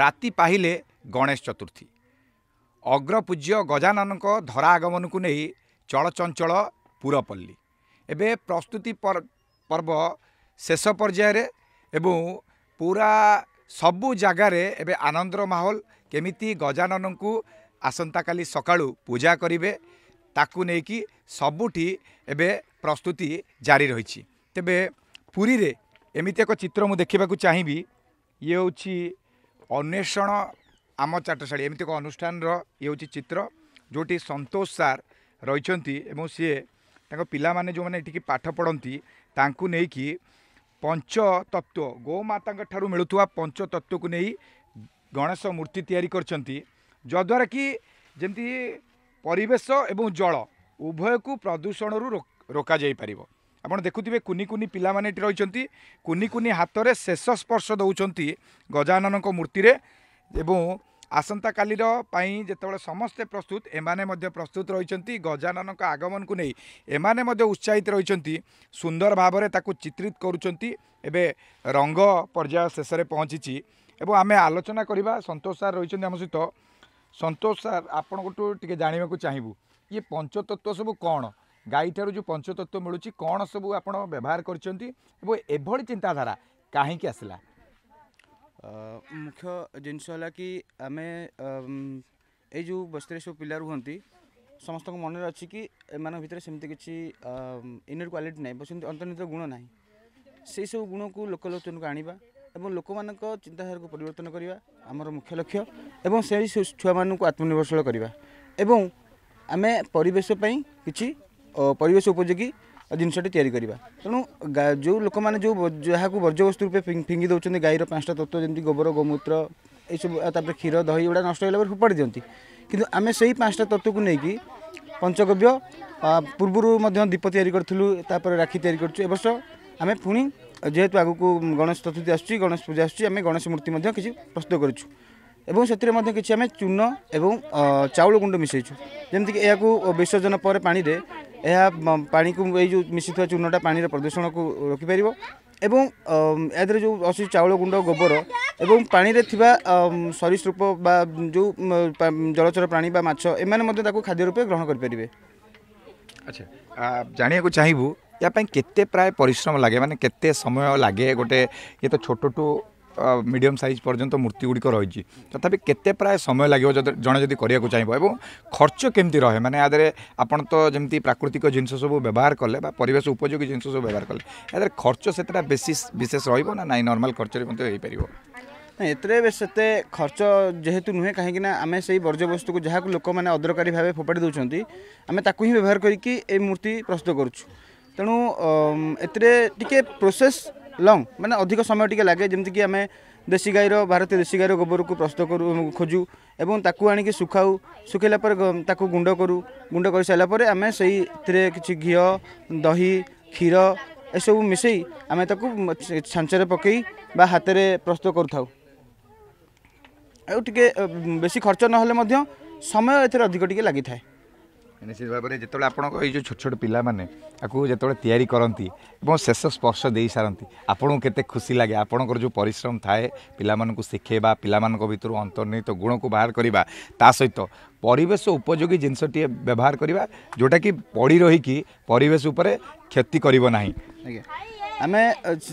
ରାତି ପାହିଲେ ଗଣେଶ ଚତୁର୍ଥୀ ଅଗ୍ରପୂଜ୍ୟ ଗଜାନନଙ୍କ ଧରା ଆଗମନକୁ ନେଇ ଚଳଚଞ୍ଚଳ ପୁରପଲ୍ଲୀ ଏବେ ପ୍ରସ୍ତୁତି ପର୍ବ ଶେଷ ପର୍ଯ୍ୟାୟରେ ଏବଂ ପୁରା ସବୁ ଜାଗାରେ ଏବେ ଆନନ୍ଦର ମାହୋଲ କେମିତି ଗଜାନନଙ୍କୁ ଆସନ୍ତାକାଲି ସକାଳୁ ପୂଜା କରିବେ ତାକୁ ନେଇକି ସବୁଠି ଏବେ ପ୍ରସ୍ତୁତି ଜାରି ରହିଛି ତେବେ ପୁରୀରେ ଏମିତି ଏକ ଚିତ୍ର ମୁଁ ଦେଖିବାକୁ ଚାହିଁବି ଇଏ ହେଉଛି ଅନ୍ୱେଷଣ ଆମ ଚାଟଶାଳୀ ଏମିତି ଏକ ଅନୁଷ୍ଠାନର ଇଏ ହେଉଛି ଚିତ୍ର ଯେଉଁଠି ସନ୍ତୋଷ ସାର୍ ରହିଛନ୍ତି ଏବଂ ସିଏ ତାଙ୍କ ପିଲାମାନେ ଯେଉଁମାନେ ଏଠିକି ପାଠ ପଢ଼ନ୍ତି ତାଙ୍କୁ ନେଇକି ପଞ୍ଚତତ୍ଵ ଗୋମାତାଙ୍କ ଠାରୁ ମିଳୁଥିବା ପଞ୍ଚତତ୍ଵକୁ ନେଇ ଗଣେଶ ମୂର୍ତ୍ତି ତିଆରି କରିଛନ୍ତି ଯଦ୍ୱାରା କି ଯେମିତି ପରିବେଶ ଏବଂ ଜଳ ଉଭୟକୁ ପ୍ରଦୂଷଣରୁ ରୋକାଯାଇପାରିବ ଆପଣ ଦେଖୁଥିବେ କୁନି କୁନି ପିଲାମାନେ ଏଠି ରହିଛନ୍ତି କୁନି କୁନି ହାତରେ ଶେଷ ସ୍ପର୍ଶ ଦେଉଛନ୍ତି ଗଜାନନଙ୍କ ମୂର୍ତ୍ତିରେ ଏବଂ ଆସନ୍ତାକାଲିର ପାଇଁ ଯେତେବେଳେ ସମସ୍ତେ ପ୍ରସ୍ତୁତ ଏମାନେ ମଧ୍ୟ ପ୍ରସ୍ତୁତ ରହିଛନ୍ତି ଗଜାନନଙ୍କ ଆଗମନକୁ ନେଇ ଏମାନେ ମଧ୍ୟ ଉତ୍ସାହିତ ରହିଛନ୍ତି ସୁନ୍ଦର ଭାବରେ ତାକୁ ଚିତ୍ରିତ କରୁଛନ୍ତି ଏବେ ରଙ୍ଗ ପର୍ଯ୍ୟାୟ ଶେଷରେ ପହଞ୍ଚିଛି ଏବଂ ଆମେ ଆଲୋଚନା କରିବା ସନ୍ତୋଷ ସାର୍ ରହିଛନ୍ତି ଆମ ସହିତ ସନ୍ତୋଷ ସାର୍ ଆପଣଙ୍କଠୁ ଟିକିଏ ଜାଣିବାକୁ ଚାହିଁବୁ ଇଏ ପଞ୍ଚତତ୍ଵ ସବୁ କ'ଣ ଗାଈଠାରୁ ଯେଉଁ ପଞ୍ଚତତ୍ତ୍ୱ ମିଳୁଛି କ'ଣ ସବୁ ଆପଣ ବ୍ୟବହାର କରିଛନ୍ତି ଏବଂ ଏଭଳି ଚିନ୍ତାଧାରା କାହିଁକି ଆସିଲା ମୁଖ୍ୟ ଜିନିଷ ହେଲା କି ଆମେ ଏଇ ଯେଉଁ ବସ୍ତିରେ ସବୁ ପିଲା ରୁହନ୍ତି ସମସ୍ତଙ୍କ ମନରେ ଅଛି କି ଏମାନଙ୍କ ଭିତରେ ସେମିତି କିଛି ଇନର କ୍ୱାଲିଟି ନାହିଁ ବା ସେମିତି ଅନ୍ତର୍ନିହିତ ଗୁଣ ନାହିଁ ସେହିସବୁ ଗୁଣକୁ ଲୋକଲୋଚନକୁ ଆଣିବା ଏବଂ ଲୋକମାନଙ୍କ ଚିନ୍ତାଧାରାକୁ ପରିବର୍ତ୍ତନ କରିବା ଆମର ମୁଖ୍ୟ ଲକ୍ଷ୍ୟ ଏବଂ ସେହି ଛୁଆମାନଙ୍କୁ ଆତ୍ମନିର୍ଭରଶୀଳ କରିବା ଏବଂ ଆମେ ପରିବେଶ ପାଇଁ କିଛି परिवेश उपयोग जस तिरी तो जो जहाँ वर्जवस्तु रूपे फिंगी गा र पाँचटा तत्व जे गोबर गोमूत्रसु तर क्षीर दही एउटा नष्ट होलाप फोपाडी दिन आमे पाँच तत्त्वको नकि पञ्चक्य पूर्व दीप इयरी राखी तियरी गर्छु एबर्ष आमे पहि आगको गणेश चतुर्थी आसु गणेश पूजा आसु आमे गणेश मूर्ति प्रस्तुत गरिचु एउटा चुन चाउल गुण्ड मिसै छु यहाँ विसर्जन पर पाएर ଏହା ପାଣିକୁ ଏଇ ଯେଉଁ ମିଶିଥିବା ଚୂନଟା ପାଣିର ପ୍ରଦୂଷଣକୁ ରୋକିପାରିବ ଏବଂ ଏହା ଯେଉଁ ଅଛି ଚାଉଳ ଗୁଣ୍ଡ ଗୋବର ଏବଂ ପାଣିରେ ଥିବା ସରୀସୃପ ବା ଯେଉଁ ଜଳଚର ପ୍ରାଣୀ ବା ମାଛ ଏମାନେ ମଧ୍ୟ ତାକୁ ଖାଦ୍ୟ ରୂପେ ଗ୍ରହଣ କରିପାରିବେ ଆଚ୍ଛା ଜାଣିବାକୁ ଚାହିଁବୁ ଏହା ପାଇଁ କେତେ ପ୍ରାୟ ପରିଶ୍ରମ ଲାଗେ ମାନେ କେତେ ସମୟ ଲାଗେ ଗୋଟେ ଇଏ ତ ଛୋଟଠୁ ମିଡ଼ିୟମ୍ ସାଇଜ୍ ପର୍ଯ୍ୟନ୍ତ ମୂର୍ତ୍ତିଗୁଡ଼ିକ ରହିଛି ତଥାପି କେତେ ପ୍ରାୟ ସମୟ ଲାଗିବ ଯଦି ଜଣେ ଯଦି କରିବାକୁ ଚାହିଁବ ଏବଂ ଖର୍ଚ୍ଚ କେମିତି ରହେ ମାନେ ୟା ଦେହରେ ଆପଣ ତ ଯେମିତି ପ୍ରାକୃତିକ ଜିନିଷ ସବୁ ବ୍ୟବହାର କଲେ ବା ପରିବେଶ ଉପଯୋଗୀ ଜିନିଷ ସବୁ ବ୍ୟବହାର କଲେ ୟା ଦେହରେ ଖର୍ଚ୍ଚ ସେତେଟା ବେଶୀ ବିଶେଷ ରହିବ ନା ନାହିଁ ନର୍ମାଲ୍ ଖର୍ଚ୍ଚରେ ମଧ୍ୟ ହେଇପାରିବ ଏଥିରେ ସେତେ ଖର୍ଚ୍ଚ ଯେହେତୁ ନୁହେଁ କାହିଁକିନା ଆମେ ସେଇ ବର୍ଜ୍ୟବସ୍ତୁକୁ ଯାହାକୁ ଲୋକମାନେ ଅଦରକାରୀ ଭାବେ ଫୋପାଡ଼ି ଦେଉଛନ୍ତି ଆମେ ତାକୁ ହିଁ ବ୍ୟବହାର କରିକି ଏ ମୂର୍ତ୍ତି ପ୍ରସ୍ତୁତ କରୁଛୁ ତେଣୁ ଏଥିରେ ଟିକେ ପ୍ରୋସେସ୍ ଲଙ୍ଗ ମାନେ ଅଧିକ ସମୟ ଟିକେ ଲାଗେ ଯେମିତିକି ଆମେ ଦେଶୀ ଗାଈର ଭାରତୀୟ ଦେଶୀ ଗାଈର ଗୋବରକୁ ପ୍ରସ୍ତୁତ କରୁ ଖୋଜୁ ଏବଂ ତାକୁ ଆଣିକି ଶୁଖାଉ ଶୁଖାଇଲା ପରେ ତାକୁ ଗୁଣ୍ଡ କରୁ ଗୁଣ୍ଡ କରିସାରିଲା ପରେ ଆମେ ସେଇଥିରେ କିଛି ଘିଅ ଦହି କ୍ଷୀର ଏସବୁ ମିଶାଇ ଆମେ ତାକୁ ଛାଞ୍ଚରେ ପକାଇ ବା ହାତରେ ପ୍ରସ୍ତୁତ କରୁଥାଉ ଆଉ ଟିକେ ବେଶୀ ଖର୍ଚ୍ଚ ନହେଲେ ମଧ୍ୟ ସମୟ ଏଥିରେ ଅଧିକ ଟିକେ ଲାଗିଥାଏ ନିଶ୍ଚିତ ଭାବରେ ଯେତେବେଳେ ଆପଣଙ୍କ ଏଇ ଯେଉଁ ଛୋଟ ଛୋଟ ପିଲାମାନେ ଆକୁ ଯେତେବେଳେ ତିଆରି କରନ୍ତି ଏବଂ ଶେଷ ସ୍ପର୍ଶ ଦେଇସାରନ୍ତି ଆପଣଙ୍କୁ କେତେ ଖୁସି ଲାଗେ ଆପଣଙ୍କର ଯେଉଁ ପରିଶ୍ରମ ଥାଏ ପିଲାମାନଙ୍କୁ ଶିଖାଇବା ପିଲାମାନଙ୍କ ଭିତରୁ ଅନ୍ତର୍ନିହିତ ଗୁଣକୁ ବାହାର କରିବା ତା ସହିତ ପରିବେଶ ଉପଯୋଗୀ ଜିନିଷଟିଏ ବ୍ୟବହାର କରିବା ଯେଉଁଟାକି ପଡ଼ି ରହିକି ପରିବେଶ ଉପରେ କ୍ଷତି କରିବ ନାହିଁ ଆଜ୍ଞା ଆମେ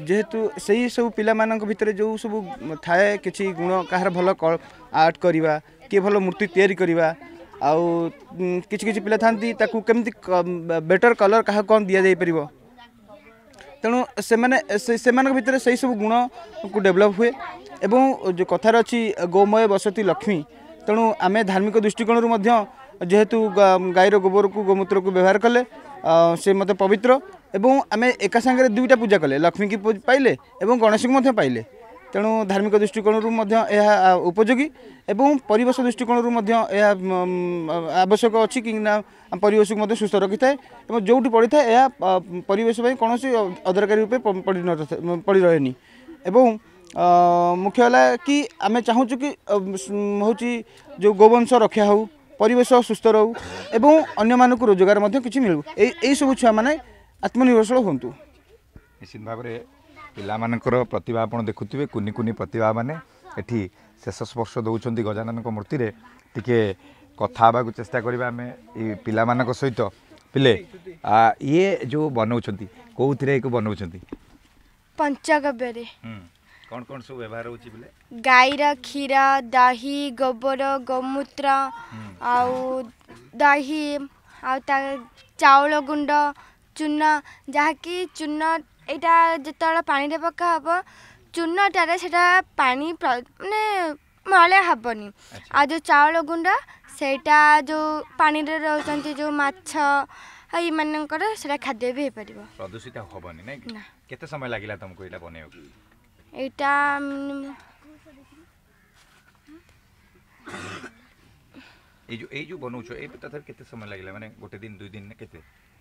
ଯେହେତୁ ସେଇ ସବୁ ପିଲାମାନଙ୍କ ଭିତରେ ଯେଉଁ ସବୁ ଥାଏ କିଛି ଗୁଣ କାହାର ଭଲ ଆର୍ଟ କରିବା କିଏ ଭଲ ମୂର୍ତ୍ତି ତିଆରି କରିବା ଆଉ କିଛି କିଛି ପିଲା ଥାନ୍ତି ତାକୁ କେମିତି ବେଟର୍ କଲର୍ କାହାକୁ କ'ଣ ଦିଆଯାଇପାରିବ ତେଣୁ ସେମାନେ ସେମାନଙ୍କ ଭିତରେ ସେହିସବୁ ଗୁଣକୁ ଡେଭଲପ୍ ହୁଏ ଏବଂ ଯେଉଁ କଥାରେ ଅଛି ଗୋମୟ ବସତି ଲକ୍ଷ୍ମୀ ତେଣୁ ଆମେ ଧାର୍ମିକ ଦୃଷ୍ଟିକୋଣରୁ ମଧ୍ୟ ଯେହେତୁ ଗାଈର ଗୋବରକୁ ଗୋମୂତ୍ରକୁ ବ୍ୟବହାର କଲେ ସେ ମଧ୍ୟ ପବିତ୍ର ଏବଂ ଆମେ ଏକା ସାଙ୍ଗରେ ଦୁଇଟା ପୂଜା କଲେ ଲକ୍ଷ୍ମୀକି ପାଇଲେ ଏବଂ ଗଣେଶକୁ ମଧ୍ୟ ପାଇଲେ ତେଣୁ ଧାର୍ମିକ ଦୃଷ୍ଟିକୋଣରୁ ମଧ୍ୟ ଏହା ଉପଯୋଗୀ ଏବଂ ପରିବେଶ ଦୃଷ୍ଟିକୋଣରୁ ମଧ୍ୟ ଏହା ଆବଶ୍ୟକ ଅଛି କାହିଁକିନା ଆମ ପରିବେଶକୁ ମଧ୍ୟ ସୁସ୍ଥ ରଖିଥାଏ ଏବଂ ଯେଉଁଠି ପଡ଼ିଥାଏ ଏହା ପରିବେଶ ପାଇଁ କୌଣସି ଅଦରକାରୀ ରୂପେ ପଡ଼ି ପଡ଼ି ରହେନି ଏବଂ ମୁଖ୍ୟ ହେଲା କି ଆମେ ଚାହୁଁଛୁ କି ହେଉଛି ଯେଉଁ ଗୋବଂଶ ରକ୍ଷା ହେଉ ପରିବେଶ ସୁସ୍ଥ ରହୁ ଏବଂ ଅନ୍ୟମାନଙ୍କୁ ରୋଜଗାର ମଧ୍ୟ କିଛି ମିଳୁ ଏଇ ଏଇସବୁ ଛୁଆମାନେ ଆତ୍ମନିର୍ଭରଶୀଳ ହୁଅନ୍ତୁ ନିଶ୍ଚିତ ଭାବରେ ପିଲାମାନଙ୍କର ପ୍ରତିଭା ଆପଣ ଦେଖୁଥିବେ କୁନି କୁନି ପ୍ରତିଭାମାନେ ଏଠି ଶେଷ ସ୍ପର୍ଶ ଦେଉଛନ୍ତି ଗଜାନନଙ୍କ ମୂର୍ତ୍ତିରେ ଟିକିଏ କଥା ହେବାକୁ ଚେଷ୍ଟା କରିବା ଆମେ ଏଇ ପିଲାମାନଙ୍କ ସହିତ ପିଲେ ଇଏ ଯେଉଁ ବନାଉଛନ୍ତି କେଉଁଥିରେ ଏକ ବନାଉଛନ୍ତି ପଞ୍ଚକବ୍ୟରେ କ'ଣ କ'ଣ ସବୁ ବ୍ୟବହାର ହେଉଛି ବୋଲେ ଗାଈର କ୍ଷୀର ଦହି ଗୋବର ଗୋମୂତ୍ର ଆଉ ଦହି ଆଉ ତା ଚାଉଳ ଗୁଣ୍ଡ ଚୁନ ଯାହାକି ଚୁନ ଏଇଟା ଯେତେବେଳେ ପାଣିରେ ପକା ହେବ ଚୂନଟାରେ ସେଇଟା ପାଣି ମାନେ ମଳିଆ ହେବନି ଆଉ ଯେଉଁ ଚାଉଳ ଗୁଣ୍ଡ ସେଇଟା ଯେଉଁ ପାଣିରେ ରହୁଛନ୍ତି ଯେଉଁ ମାଛ ଏଇମାନଙ୍କର ସେଇଟା ଖାଦ୍ୟ ବି ହେଇପାରିବ ପ୍ରଦୂଷିତ ହେବନି ନାଇଁ ନା କେତେ ସମୟ ଲାଗିଲା ତମକୁ ଏଇଟା ବନେଇବାକୁ ଏଇଟା এই যে এই যে বনাউছ এই তথাপি কেতে সময় লাগিলা মানে গোটে দিন দুই দিন না কেতে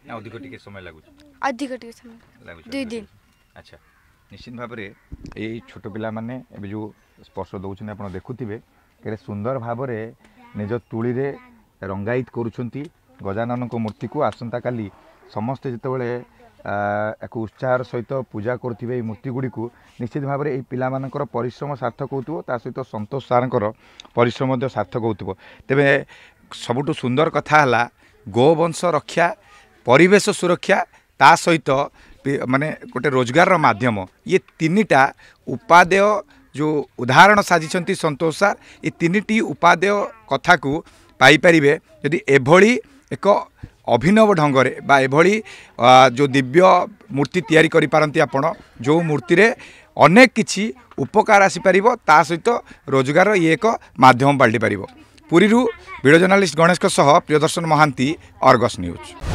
ନା ଅଧିକ ଟିକେ ସମୟ ଲାଗୁଛି ଅଧିକ ଟିକେ ସମୟ ଲାଗୁଛି ଦୁଇ ଦିନ ଆଚ୍ଛା ନିଶ୍ଚିତ ଭାବରେ ଏଇ ଛୋଟ ପିଲାମାନେ ଏବେ ଯେଉଁ ସ୍ପର୍ଶ ଦେଉଛନ୍ତି ଆପଣ ଦେଖୁଥିବେ କେତେ ସୁନ୍ଦର ଭାବରେ ନିଜ ତୁଳିରେ ରଙ୍ଗାୟିତ କରୁଛନ୍ତି ଗଜାନନଙ୍କ ମୂର୍ତ୍ତିକୁ ଆସନ୍ତାକାଲି ସମସ୍ତେ ଯେତେବେଳେ ଏକ ଉତ୍ସାହର ସହିତ ପୂଜା କରୁଥିବେ ଏହି ମୂର୍ତ୍ତିଗୁଡ଼ିକୁ ନିଶ୍ଚିତ ଭାବରେ ଏହି ପିଲାମାନଙ୍କର ପରିଶ୍ରମ ସାର୍ଥକ ହେଉଥିବ ତା ସହିତ ସନ୍ତୋଷ ସାର୍ଙ୍କର ପରିଶ୍ରମ ମଧ୍ୟ ସାର୍ଥକ ହେଉଥିବ ତେବେ ସବୁଠୁ ସୁନ୍ଦର କଥା ହେଲା ଗୋବଂଶ ରକ୍ଷା ପରିବେଶ ସୁରକ୍ଷା ତା ସହିତ ମାନେ ଗୋଟେ ରୋଜଗାରର ମାଧ୍ୟମ ଇଏ ତିନିଟା ଉପାଦେୟ ଯେଉଁ ଉଦାହରଣ ସାଜିଛନ୍ତି ସନ୍ତୋଷ ସାର୍ ଏ ତିନିଟି ଉପାଦେୟ କଥାକୁ ପାଇପାରିବେ ଯଦି ଏଭଳି ଏକ ଅଭିନବ ଢଙ୍ଗରେ ବା ଏଭଳି ଯେଉଁ ଦିବ୍ୟ ମୂର୍ତ୍ତି ତିଆରି କରିପାରନ୍ତି ଆପଣ ଯେଉଁ ମୂର୍ତ୍ତିରେ ଅନେକ କିଛି ଉପକାର ଆସିପାରିବ ତା ସହିତ ରୋଜଗାରର ଇଏ ଏକ ମାଧ୍ୟମ ପାଲଟିପାରିବ ପୁରୀରୁ ଭିଡ଼ିଓ ଜର୍ନାଲିଷ୍ଟ ଗଣେଶଙ୍କ ସହ ପ୍ରିୟଦର୍ଶନ ମହାନ୍ତି ଅର୍ଗସ୍ ନ୍ୟୁଜ୍